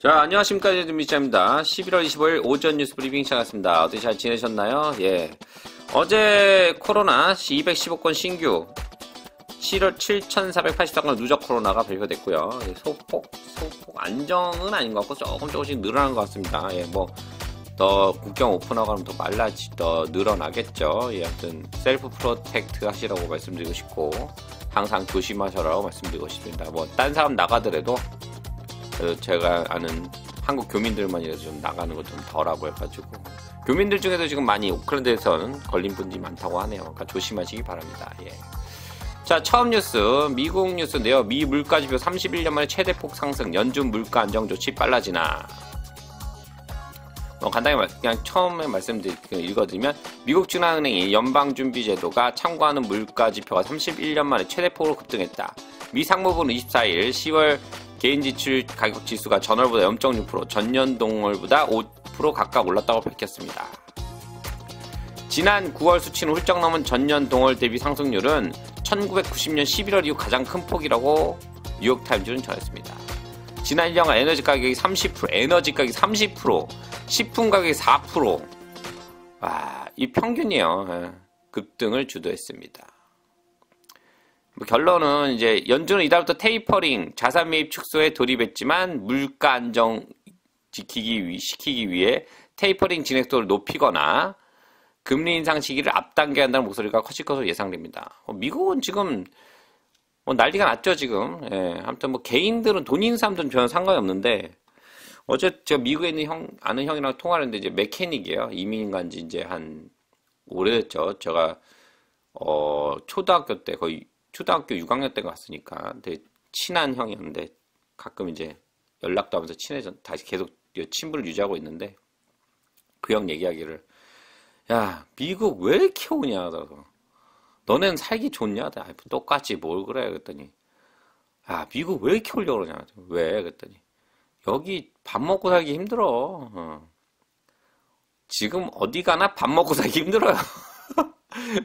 자, 안녕하십니까. 준비자입니다. 11월 25일 오전 뉴스 브리핑 시작했습니다. 어떻게 잘 지내셨나요? 예. 어제 코로나 215건 신규, 7월 7,484건 누적 코로나가 발표됐고요. 예, 소폭, 소폭 안정은 아닌 것 같고 조금 조금씩 늘어난 것 같습니다. 예, 뭐, 더 국경 오픈하고 하면 더 말라지, 더 늘어나겠죠. 예, 아무튼 셀프 프로텍트 하시라고 말씀드리고 싶고, 항상 조심하셔라고 말씀드리고 싶습니다. 뭐, 딴 사람 나가더라도 어, 제가 아는 한국 교민들만이라도 좀 나가는 것좀 덜하고 해가지고 교민들 중에도 지금 많이 오클랜드에서는 걸린 분들이 많다고 하네요. 그러니까 조심하시기 바랍니다. 예. 자, 처음 뉴스. 미국 뉴스인데요. 미 물가 지표 31년 만에 최대 폭 상승. 연준 물가 안정 조치 빨라지나. 어, 뭐 간단히 말, 그냥 처음에 말씀드린 읽어드리면 미국 중앙은행이 연방준비제도가 참고하는 물가 지표가 31년 만에 최대폭으로 급등했다. 미 상무부는 24일 10월 개인 지출 가격 지수가 전월보다 0.6%, 전년 동월보다 5% 각각 올랐다고 밝혔습니다. 지난 9월 수치는 훌쩍 넘은 전년 동월 대비 상승률은 1990년 11월 이후 가장 큰 폭이라고 뉴욕타임즈는 전했습니다. 지난 1년간 에너지 가격이 30%, 에너지 가격이 30%, 식품 가격이 4%. 와, 아, 이 평균이에요. 예, 급등을 주도했습니다. 뭐 결론은 이제 연준은 이달부터 테이퍼링, 자산 매입 축소에 돌입했지만 물가 안정 지키기 위, 시키기 위해 테이퍼링 진행도를 높이거나 금리 인상 시기를 앞당겨야 한다는 목소리가 커질 것으로 예상됩니다. 어, 미국은 지금 뭐 난리가 났죠 지금. 예, 아무튼 뭐 개인들은 돈 있는 사람들은 전혀 상관이 없는데 어제 제가 미국에 있는 형 아는 형이랑 통화하는데 이제 메케닉이에요. 이민 간지 이제 한 오래됐죠. 제가 어 초등학교 때 거의 초등학교 6학년 때 갔으니까 되게 친한 형이었는데 가끔 이제 연락도 하면서 친해져 다시 계속 친분을 유지하고 있는데 그 형 얘기하기를 야 미국 왜 이렇게 오냐 하더라고 너넨 살기 좋냐 하더라 똑같이 뭘 그래 그랬더니 아 미국 왜 이렇게 오려고 그러냐 왜 그랬더니 여기 밥 먹고 살기 힘들어 어. 지금 어디 가나 밥 먹고 살기 힘들어요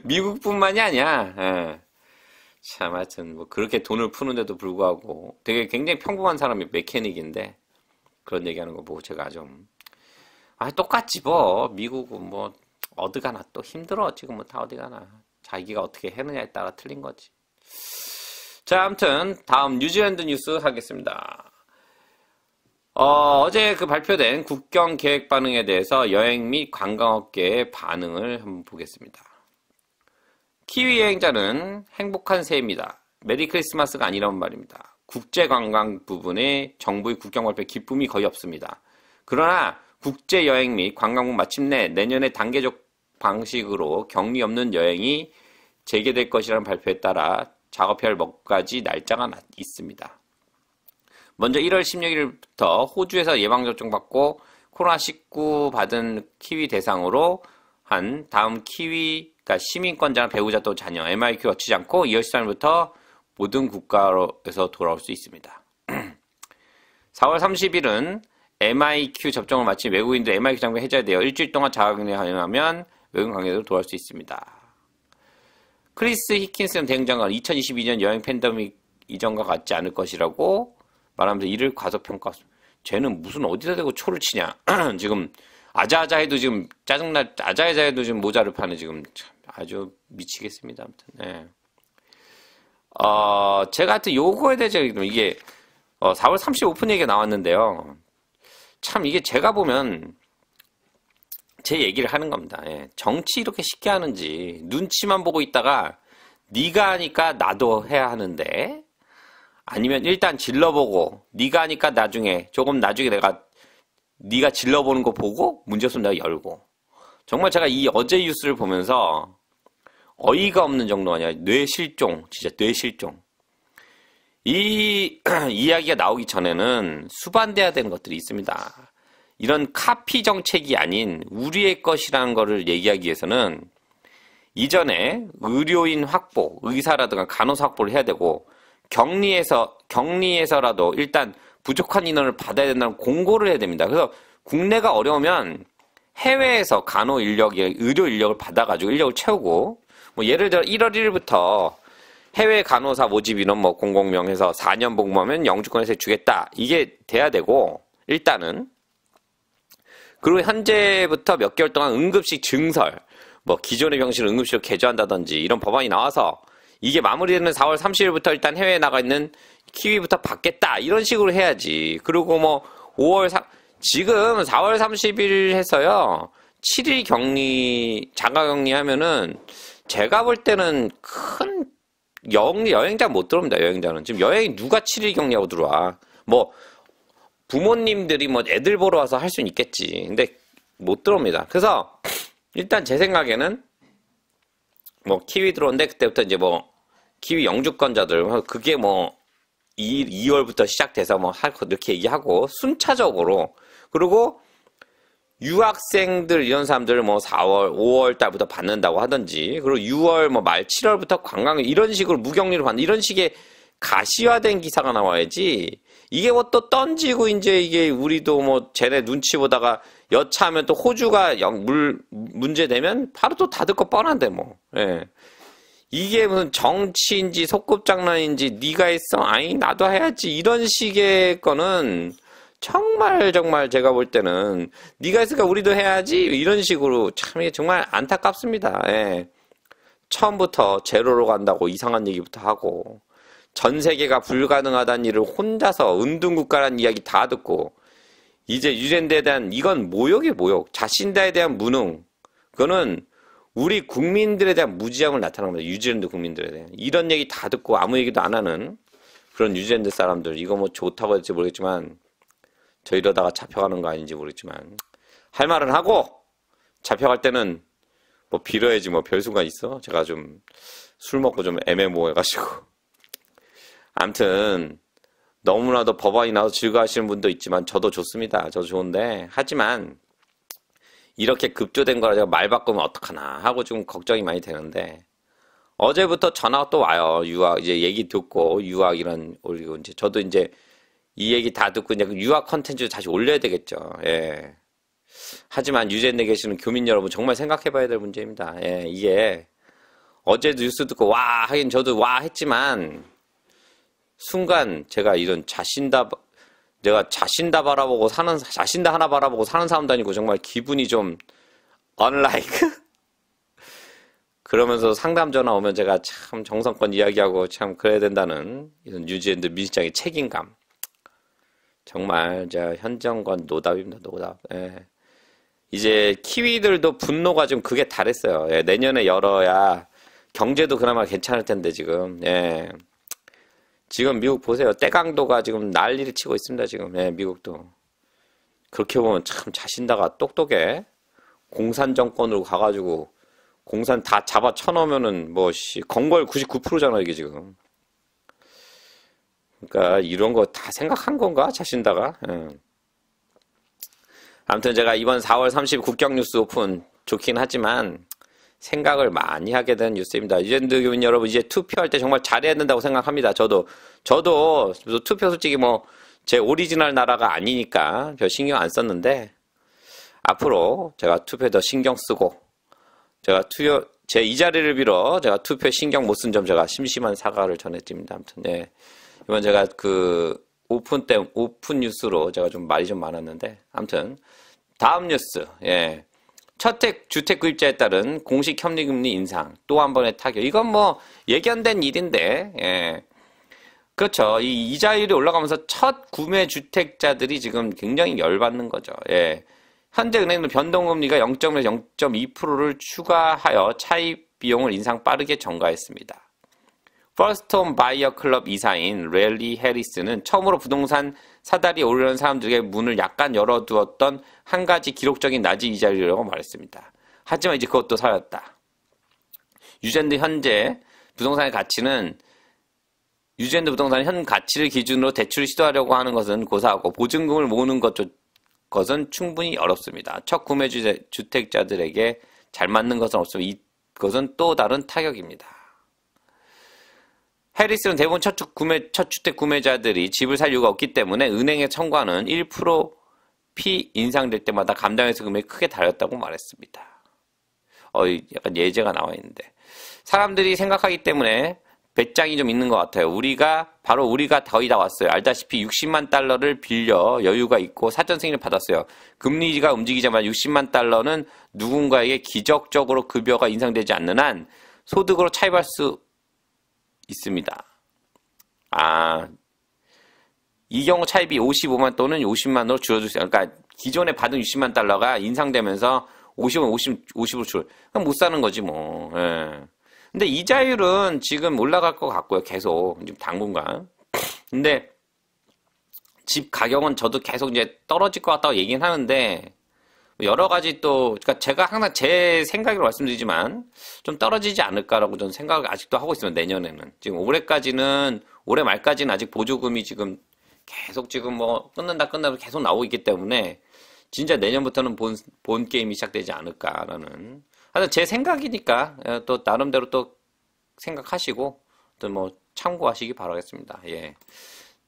미국뿐만이 아니야 예. 참, 하여튼, 뭐, 그렇게 돈을 푸는데도 불구하고 되게 굉장히 평범한 사람이 메케닉인데 그런 얘기 하는 거 보고 제가 좀, 아, 똑같지 뭐. 미국은 뭐, 어디 가나 또 힘들어. 지금 뭐 다 어디 가나. 자기가 어떻게 했느냐에 따라 틀린 거지. 자, 아무튼, 다음 뉴질랜드 뉴스 하겠습니다. 어, 어제 그 발표된 국경 계획 반응에 대해서 여행 및 관광업계의 반응을 한번 보겠습니다. 키위 여행자는 행복한 새입니다 메리 크리스마스가 아니라는 말입니다. 국제 관광 부분에 정부의 국경 발표 기쁨이 거의 없습니다. 그러나 국제 여행 및 관광국 마침내 내년에 단계적 방식으로 격리 없는 여행이 재개될 것이라는 발표에 따라 작업할 것까지 날짜가 있습니다. 먼저 1월 16일부터 호주에서 예방접종 받고 코로나19 받은 키위 대상으로 한 다음 키위 그러니까 시민권자나 배우자 또 자녀 MIQ 거치지 않고 2월 13일부터 모든 국가에서 돌아올 수 있습니다. 4월 30일은 MIQ 접종을 마친 외국인도 MIQ 장병 해제돼요 일주일 동안 자가격리에 가능하면 외국 관계도 돌아올 수 있습니다. 크리스 히킨슨 대행장관 2022년 여행 팬데믹 이전과 같지 않을 것이라고 말하면서 이를 과소평가. 쟤는 무슨 어디다 대고 초를 치냐. 지금 아자아자해도 지금 짜증나 아자아자해도 지금 모자를 파는 지금 참. 아주 미치겠습니다. 아무튼. 네. 어, 제가 하여튼 요거에 대해서 이게 어, 4월 3 5분 얘기가 나왔는데요. 참 이게 제가 보면 제 얘기를 하는 겁니다. 예. 정치 이렇게 쉽게 하는지 눈치만 보고 있다가 네가 하니까 나도 해야 하는데 아니면 일단 질러보고 네가 하니까 나중에 조금 나중에 내가 네가 질러보는 거 보고 문제 없으면 내가 열고 정말 제가 이 어제 뉴스를 보면서 어이가 없는 정도가 아니라 뇌실종, 진짜 뇌실종. 이 이야기가 나오기 전에는 수반돼야 되는 것들이 있습니다. 이런 카피 정책이 아닌 우리의 것이라는 것을 얘기하기 위해서는 이전에 의료인 확보, 의사라든가 간호사 확보를 해야 되고 격리에서 격리에서라도 일단 부족한 인원을 받아야 된다는 공고를 해야 됩니다. 그래서 국내가 어려우면 해외에서 간호 인력, 의료 인력을 받아가지고 인력을 채우고 뭐 예를 들어 1월 1일부터 해외 간호사 모집 인원 뭐 공공명에서 4년 복무하면 영주권에서 주겠다 이게 돼야 되고 일단은 그리고 현재부터 몇 개월 동안 응급실 증설 뭐 기존의 병실을 응급실로 개조한다든지 이런 법안이 나와서 이게 마무리되는 4월 30일부터 일단 해외에 나가 있는 키위부터 받겠다 이런 식으로 해야지 그리고 뭐 5월 3 지금 4월 30일 해서요. 7일 격리, 장가 격리 하면은 제가 볼 때는 큰 영, 여행자 못 들어옵니다. 여행자는. 지금 여행 이 누가 7일 격리하고 들어와. 뭐 부모님들이 뭐 애들 보러 와서 할 수는 있겠지. 근데 못 들어옵니다. 그래서 일단 제 생각에는 뭐 키위 들어온데 그때부터 이제 뭐 키위 영주권자들 뭐 그게 뭐 2, 2월부터 시작돼서 뭐 할거 이렇게 얘기하고 순차적으로 그리고 유학생들 이런 사람들 뭐 4월, 5월 달부터 받는다고 하든지 그리고 6월 뭐 말 7월부터 관광 이런 식으로 무격리를 받는 이런 식의 가시화된 기사가 나와야지 이게 뭐 또 던지고 이제 이게 우리도 뭐 쟤네 눈치 보다가 여차하면 또 호주가 영, 물 문제 되면 바로 또 닫을 거 뻔한데 뭐 예. 이게 무슨 정치인지 속급장난인지 네가 했어 아니 나도 해야지 이런 식의 거는 정말 정말 제가 볼 때는 네가 했으니까 우리도 해야지 이런 식으로 참 이게 정말 안타깝습니다. 예. 처음부터 제로로 간다고 이상한 얘기부터 하고 전 세계가 불가능하다는 일을 혼자서 은둔국가라는 이야기 다 듣고 이제 유젠대에 대한 이건 모욕이 모욕 자신다에 대한 무능 그거는 우리 국민들에 대한 무지함을 나타납니다. 유질랜드 국민들에 대한 이런 얘기 다 듣고 아무 얘기도 안 하는 그런 유질랜드 사람들 이거 뭐 좋다고 할지 모르겠지만 저 이러다가 잡혀가는 거 아닌지 모르겠지만 할 말은 하고 잡혀갈 때는 뭐 빌어야지 뭐 별수가 있어. 제가 좀 술 먹고 좀 애매모호해가지고. 암튼 너무나도 법안이 나서 즐거워하시는 분도 있지만 저도 좋습니다. 저도 좋은데 하지만 이렇게 급조된 거라 제가 말 바꾸면 어떡하나 하고 좀 걱정이 많이 되는데 어제부터 전화가 또 와요. 유학 이제 얘기 듣고 유학 이런 올리고 이제 저도 이제 이 얘기 다 듣고 그제 그 유아 컨텐츠 다시 올려야 되겠죠. 예. 하지만 유죄 재내 계시는 교민 여러분 정말 생각해 봐야 될 문제입니다. 예, 이게 어제 도 뉴스 듣고 와 하긴 저도 와 했지만 순간 제가 이런 자신다 내가 자신다 바라보고 사는 자신다 하나 바라보고 사는 사람도 아니고 정말 기분이 좀 unlike 그러면서 상담 전화 오면 제가 참정성껏 이야기하고 참 그래야 된다는 이런 유지엔드 민식장의 책임감 정말 저현정관 노답입니다 노답. 예. 이제 키위들도 분노가 좀 그게 달했어요. 예, 내년에 열어야 경제도 그나마 괜찮을 텐데 지금. 예. 지금 미국 보세요. 때강도가 지금 난리를 치고 있습니다. 지금 예, 미국도 그렇게 보면 참 자신다가 똑똑해 공산 정권으로 가가지고 공산 다 잡아 쳐놓으면은 뭐씨 건걸 99%잖아 이게 지금. 그러니까 이런 거 다 생각한 건가 자신다가. 음. 아무튼 제가 이번 4월 30일 국경 뉴스 오픈 좋긴 하지만 생각을 많이 하게 된 뉴스입니다. 유젠드 교민 여러분 이제 투표할 때 정말 잘해야 된다고 생각합니다. 저도 저도 뭐 투표 솔직히 뭐제 오리지널 나라가 아니니까 별 신경 안 썼는데 앞으로 제가 투표에 더 신경 쓰고 제가 투표 제이 자리를 빌어 제가 투표에 신경 못 쓴 점 제가 심심한 사과를 전해드립니다. 아무튼 네. 이번 제가 그 오픈 때 오픈 뉴스로 제가 좀 말이 좀 많았는데 아무튼 다음 뉴스 예. 첫택 주택 구입자에 따른 공식 협리금리 인상 또 한 번의 타격 이건 뭐 예견된 일인데 예. 그렇죠 이 이자율이 올라가면서 첫 구매 주택자들이 지금 굉장히 열받는 거죠 예. 현재 은행은 변동금리가 0.1에서 0.2%를 추가하여 차입 비용을 인상 빠르게 증가했습니다 퍼스트홈 바이어 클럽 이사인 렐리 해리스는 처음으로 부동산 사다리 오르는 사람들에게 문을 약간 열어두었던 한 가지 기록적인 낮이 이자율이라고 말했습니다. 하지만 이제 그것도 사였다. 유젠드 현재 부동산의 가치는 유젠드 부동산 의현 가치를 기준으로 대출을 시도하려고 하는 것은 고사하고 보증금을 모으는 것, 것은 충분히 어렵습니다. 첫 구매 주택자들에게 잘 맞는 것은 없으면 이것은 또 다른 타격입니다. 해리스는 대부분 첫주 구매, 첫주택 구매자들이 집을 살 이유가 없기 때문에 은행의 청구하는 1%피 인상될 때마다 감당해서 금액이 크게 달렸다고 말했습니다. 어, 약간 예제가 나와 있는데. 사람들이 생각하기 때문에 배짱이 좀 있는 것 같아요. 우리가, 바로 우리가 거의 다 왔어요. 알다시피 60만 달러를 빌려 여유가 있고 사전 승인을 받았어요. 금리가 움직이자마자 60만 달러는 누군가에게 기적적으로 급여가 인상되지 않는 한 소득으로 차입할 수 있습니다. 아, 이 경우 차입이 55만 또는 50만으로 줄어들 수, 그러니까 기존에 받은 60만 달러가 인상되면서 50은 50, 50으로 줄. 그럼 못 사는 거지 뭐. 예. 근데 이자율은 지금 올라갈 것 같고요. 계속. 지금 당분간. 근데 집 가격은 저도 계속 이제 떨어질 것 같다고 얘기는 하는데 여러 가지 또, 그니까 제가 항상 제 생각으로 말씀드리지만 좀 떨어지지 않을까라고 저는 생각을 아직도 하고 있습니다. 내년에는. 지금 올해까지는, 올해 말까지는 아직 보조금이 지금 계속 지금 뭐 끊는다 끝나다 계속 나오고 있기 때문에 진짜 내년부터는 본, 본 게임이 시작되지 않을까라는. 하여튼 제 생각이니까 예, 또 나름대로 또 생각하시고 또 뭐 참고하시기 바라겠습니다. 예.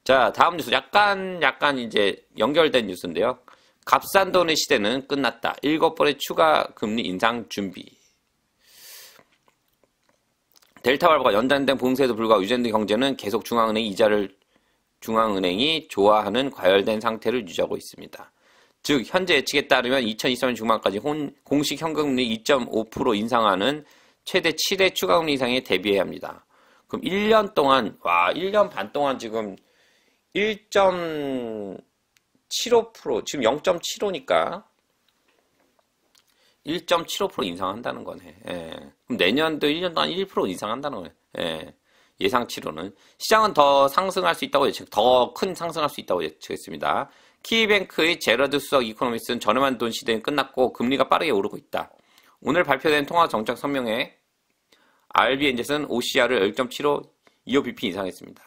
자, 다음 뉴스. 약간, 약간 이제 연결된 뉴스인데요. 값싼 돈의 시대는 끝났다. 일곱 번의 추가 금리 인상 준비. 델타 발표가 연단된 봉쇄에도 불구하고 유전된 경제는 계속 중앙은행 이자를 중앙은행이 좋아하는 과열된 상태를 유지하고 있습니다. 즉 현재 예측에 따르면 2023년 중반까지 혼, 공식 현금리 금2.5% 인상하는 최대 7회 추가금리 이상에 대비해야 합니다. 그럼 1년 동안 와 1년 반 동안 지금 1. 0.75% 지금 0.75니까 1.75% 인상한다는 거네. 예. 그럼 내년도 1년 동안 1% 인상한다는 거네. 예. 예상치로는 시장은 더 상승할 수 있다고 예측, 더 큰 상승할 수 있다고 예측했습니다. 키뱅크의 이 제러드 수석 이코노미스는 저렴한 돈 시대는 끝났고 금리가 빠르게 오르고 있다. 오늘 발표된 통화 정책 성명에 RB엔젯은 OCR을 10.75 EOBP 인상했습니다.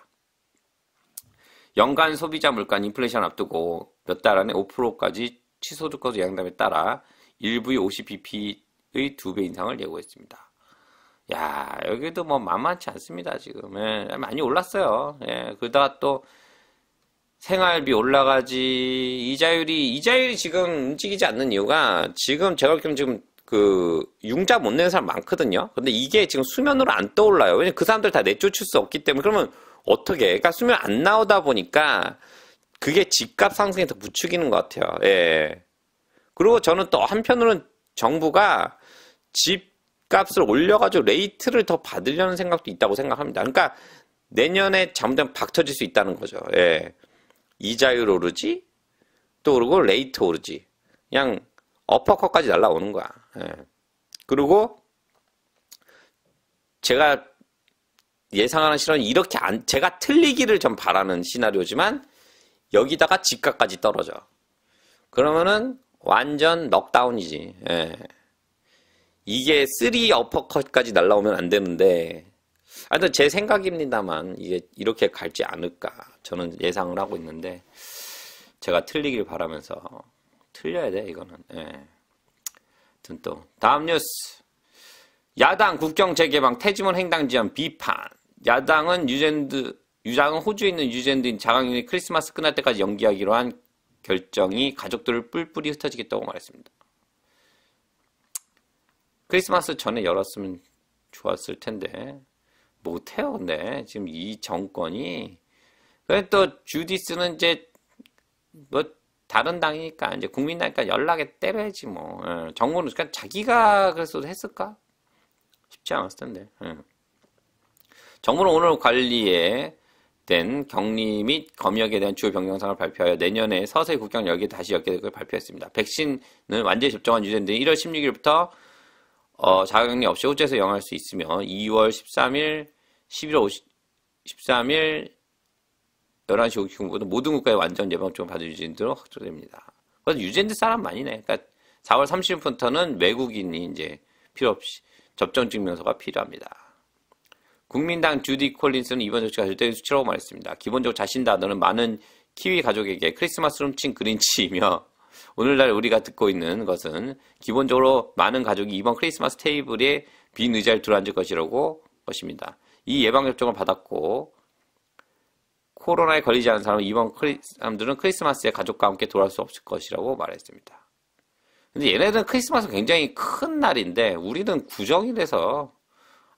연간 소비자 물가 인플레이션 앞두고 몇 달 안에 5%까지 취소주가 영향담에 따라 일부의 50bp의 두 배 인상을 예고했습니다. 야, 여기도 뭐 만만치 않습니다, 지금. 예, 많이 올랐어요. 예, 그러다가 또 생활비 올라가지, 이자율이, 이자율이 지금 움직이지 않는 이유가 지금 제가 볼 때는 지금 그 융자 못 내는 사람 많거든요. 근데 이게 지금 수면으로 안 떠올라요. 왜냐면 그 사람들 다 내쫓을 수 없기 때문에 그러면 어떻게, 그러니까 수면 안 나오다 보니까 그게 집값 상승에 더 부추기는 것 같아요. 예. 그리고 저는 또 한편으로는 정부가 집값을 올려가지고 레이트를 더 받으려는 생각도 있다고 생각합니다. 그러니까 내년에 잠못하면 박터질 수 있다는 거죠. 예. 이자율 오르지? 또그리고 레이트 오르지. 그냥 어퍼컷까지 날라오는 거야. 예. 그리고 제가 예상하는 시나리오 이렇게 안 제가 틀리기를 좀 바라는 시나리오지만 여기다가 집값까지 떨어져. 그러면은 완전 넉다운이지. 예. 이게 3 어퍼컷까지 날라오면 안 되는데 하여튼 제 생각입니다만 이게 이렇게 갈지 않을까 저는 예상을 하고 있는데 제가 틀리길 바라면서 틀려야 돼 이거는 예. 하여튼 또 다음 뉴스 야당 국정 재개방 태지문 행당 지원 비판 야당은 유젠드 유장은 호주에 있는 유젠드인 자강윤이 크리스마스 끝날 때까지 연기하기로 한 결정이 가족들을 뿔뿔이 흩어지겠다고 말했습니다. 크리스마스 전에 열었으면 좋았을 텐데 못해요 근데 지금 이 정권이 그또 주디스는 이제 뭐 다른 당이니까 이제 국민당이니까 연락에 때려야지 뭐정권는 예, 그러니까 자기가 그랬어도 했을까 쉽지 않았을 텐데 응. 예. 정부는 오늘 관리에 된 격리 및 검역에 대한 주요 변경사항을 발표하여 내년에 서서히 국경 열기 다시 열게 될걸 발표했습니다. 백신은 완전히 접종한 유전들이 1월 16일부터 어, 자가격리 없이 호주에서 영할 수 있으며 2월 13일, 11월 50, 13일 11시 59분부터 모든 국가의 완전 예방접종 받을 유진들로 확정됩니다. 그래서 유젠들 사람 많이네. 그러니까 4월 30일부터는 외국인이 이제 필요 없이 접종 증명서가 필요합니다. 국민당 주디 콜린스는 이번 조치가 절대 수치라고 말했습니다. 기본적으로 자신 단어는 많은 키위 가족에게 크리스마스를 훔친 그린치이며 오늘날 우리가 듣고 있는 것은 기본적으로 많은 가족이 이번 크리스마스 테이블에 빈 의자를 들어앉을 것이라고 것입니다. 이 예방접종을 받았고 코로나에 걸리지 않은 사람은 이번 크리, 사람들은 크리스마스에 가족과 함께 돌아올 수 없을 것이라고 말했습니다. 근데 얘네들은 크리스마스 굉장히 큰 날인데 우리는 구정이 돼서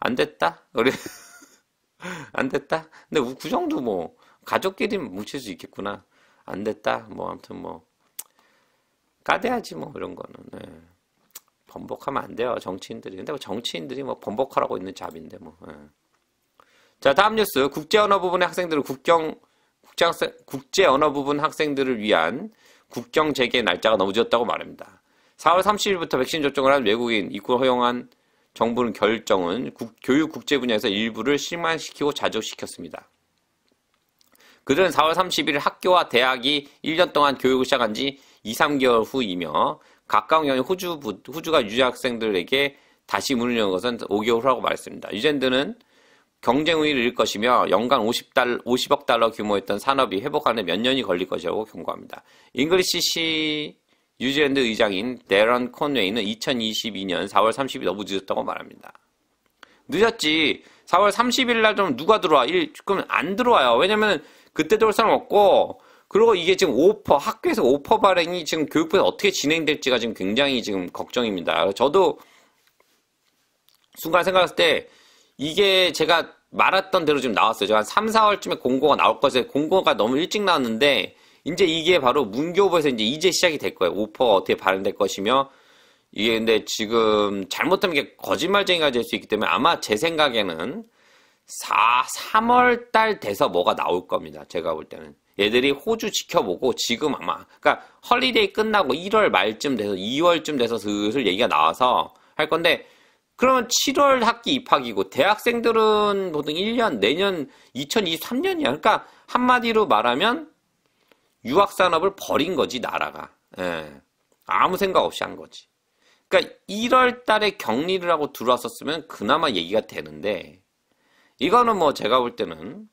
안 됐다? 우리 안 됐다? 근데 그 정도 뭐, 가족끼리 뭉칠 수 있겠구나. 안 됐다? 뭐, 아무튼 뭐, 까대야지 뭐, 이런 거는. 네. 번복하면 안 돼요, 정치인들이. 근데 뭐 정치인들이 뭐 번복하라고 있는 잡인데 뭐. 네. 자, 다음 뉴스. 국제 언어 부분의 학생들을 국경 국장, 국제 언어 부분 학생들을 위한 국경 재개 날짜가 너무 늦었다고 말합니다. 4월 30일부터 백신 접종을 한 외국인 입국 허용한 정부는 결정은 국, 교육 국제 분야에서 일부를 실망시키고 자족시켰습니다. 그들은 4월 31일 학교와 대학이 1년 동안 교육을 시작한 지 2, 3개월 후이며 가까운 경우 호주, 호주가 유학 학생들에게 다시 문을 여는 것은 5개월 후라고 말했습니다. 유젠드는 경쟁의를 잃을 것이며 연간 50달, 50억 달러 규모였던 산업이 회복하는 몇 년이 걸릴 것이라고 경고합니다. 잉글리시 시 유지랜드 의장인 데런 콘웨이는 2022년 4월 30일 너무 늦었다고 말합니다. 늦었지. 4월 30일 날 좀 누가 들어와? 일, 그러안 들어와요. 왜냐면 그때 들어올 사람 없고, 그리고 이게 지금 오퍼, 학교에서 오퍼 발행이 지금 교육부에서 어떻게 진행될지가 지금 굉장히 지금 걱정입니다. 저도 순간 생각했을 때 이게 제가 말았던 대로 지금 나왔어요. 제가 한 3, 4월쯤에 공고가 나올 것에 공고가 너무 일찍 나왔는데 이제 이게 바로 문교부에서 이제 이제 시작이 될 거예요. 오퍼가 어떻게 발행될 것이며 이게 근데 지금 잘못하면 이게 거짓말쟁이가 될 수 있기 때문에 아마 제 생각에는 4, 3월 달 돼서 뭐가 나올 겁니다. 제가 볼 때는. 얘들이 호주 지켜보고 지금 아마 그러니까 헐리데이 끝나고 1월 말쯤 돼서 2월쯤 돼서 슬슬 얘기가 나와서 할 건데 그러면 7월 학기 입학이고 대학생들은 보통 1년 내년 2023년이야. 그러니까 한마디로 말하면 유학 산업을 버린 거지 나라가. 예. 아무 생각 없이 한 거지. 그러니까 1월 달에 격리를 하고 들어왔었으면 그나마 얘기가 되는데 이거는 뭐 제가 볼 때는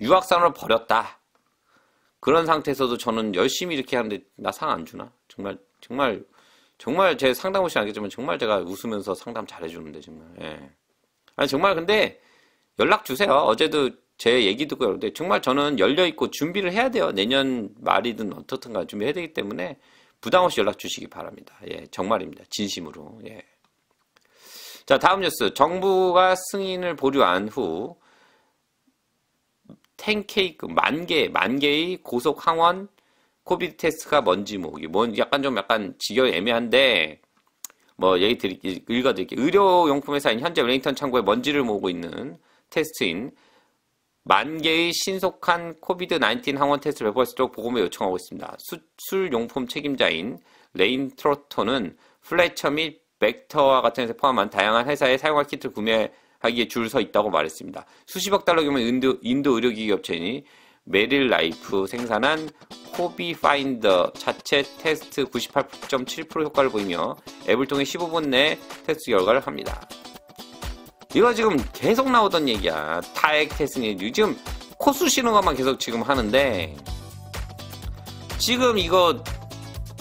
유학 산업을 버렸다. 그런 상태에서도 저는 열심히 이렇게 하는데 나 상 안 주나? 정말 정말 정말 제 상담하시는 알겠지만 정말 제가 웃으면서 상담 잘해주는데 정말. 예. 아니 정말 근데 연락 주세요. 어제도 제 얘기 듣고 여러분들 정말 저는 열려 있고 준비를 해야 돼요. 내년 말이든 어떻든가 준비해야 되기 때문에 부담 없이 연락 주시기 바랍니다. 예, 정말입니다. 진심으로. 예. 자, 다음 뉴스. 정부가 승인을 보류한 후1케이크만 개, 만 개의 고속 항원 코비드 테스트가 뭔지 모르기. 뭐, 뭔 약간 좀 약간 지겨 애매한데 뭐 얘기 드릴게 읽어 드릴게. 의료 용품 회사인 현재 웰링턴 창고에 먼지를 모으고 있는 테스트인 만 개의 신속한 코비드 19 항원 테스트를 배부할수록 보고을 요청하고 있습니다. 수출용품 책임자인 레인 트로토는 플래처 및 벡터와 같은 데서 포함한 다양한 회사에 사용할 키트를 구매하기에 줄 서 있다고 말했습니다. 수십억 달러 규모 인도, 인도 의료기기 업체인 메릴 라이프 생산한 코비 파인더 자체 테스트 98.7% 효과를 보이며 앱을 통해 15분 내 테스트 결과를 합니다. 이거 지금 계속 나오던 얘기야. 타액 테스니 지금 코스시는 것만 계속 지금 하는데 지금 이거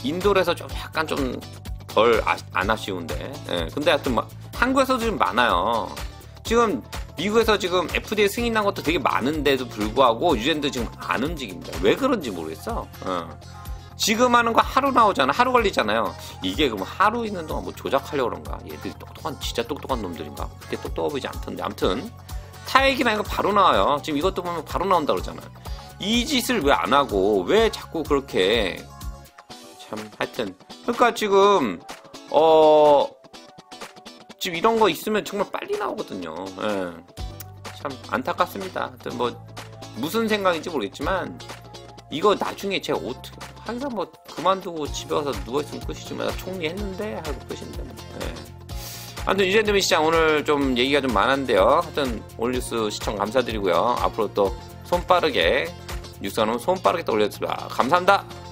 인도에서 좀 약간 좀 덜 안 아, 아쉬운데. 예, 근데 하여튼 막 한국에서도 지금 많아요. 지금 미국에서 지금 FDA 승인한 것도 되게 많은데도 불구하고 유엔도 지금 안 움직입니다. 왜 그런지 모르겠어. 어. 지금 하는 거 하루 나오잖아. 하루 걸리잖아요. 이게 그럼 하루 있는 동안 뭐 조작하려고 그런가? 얘들이 똑똑한, 진짜 똑똑한 놈들인가? 그렇게 똑똑해 보이지 않던데. 암튼 타액이나 이거 바로 나와요. 지금 이것도 보면 바로 나온다 고 그러잖아요. 이 짓을 왜 안 하고, 왜 자꾸 그렇게. 참, 하여튼. 그러니까 지금, 어, 지금 이런 거 있으면 정말 빨리 나오거든요. 예. 참 안타깝습니다. 뭐, 무슨 생각인지 모르겠지만, 이거 나중에 제가 어떻게 항상 뭐 그만두고 집에 와서 누워있으면 끝이지 만 총리했는데 하고 끝인데 뭐. 네. 아무튼 유재대민 시장 오늘 좀 얘기가 좀많은데요 하여튼 오늘 뉴스 시청 감사드리고요. 앞으로 또 손빠르게 뉴스 하는 손빠르게 또 올려드립니다. 감사합니다.